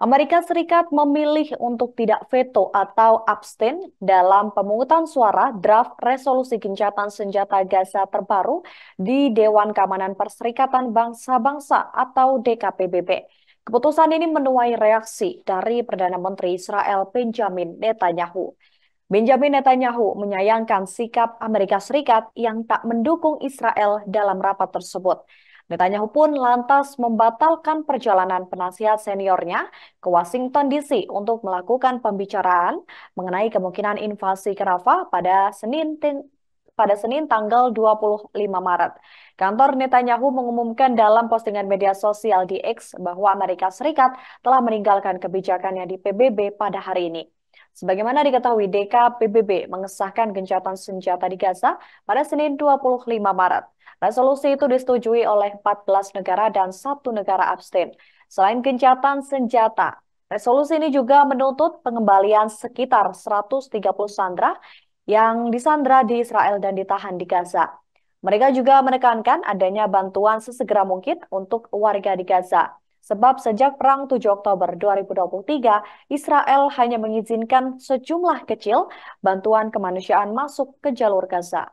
Amerika Serikat memilih untuk tidak veto atau abstain dalam pemungutan suara draft resolusi gencatan senjata Gaza terbaru di Dewan Keamanan Perserikatan Bangsa-Bangsa atau DKPBB. Keputusan ini menuai reaksi dari Perdana Menteri Israel Benjamin Netanyahu. Benjamin Netanyahu menyayangkan sikap Amerika Serikat yang tak mendukung Israel dalam rapat tersebut. Netanyahu pun lantas membatalkan perjalanan penasihat seniornya ke Washington DC untuk melakukan pembicaraan mengenai kemungkinan invasi ke pada Senin pada Senin tanggal 25 Maret. Kantor Netanyahu mengumumkan dalam postingan media sosial di X bahwa Amerika Serikat telah meninggalkan kebijakannya di PBB pada hari ini. Sebagaimana diketahui, DKPBB mengesahkan gencatan senjata di Gaza pada Senin 25 Maret. Resolusi itu disetujui oleh 14 negara dan satu negara abstain. Selain gencatan senjata, resolusi ini juga menuntut pengembalian sekitar 130 sandera yang disandra di Israel dan ditahan di Gaza. Mereka juga menekankan adanya bantuan sesegera mungkin untuk warga di Gaza. Sebab sejak perang 7 Oktober 2023, Israel hanya mengizinkan sejumlah kecil bantuan kemanusiaan masuk ke jalur Gaza.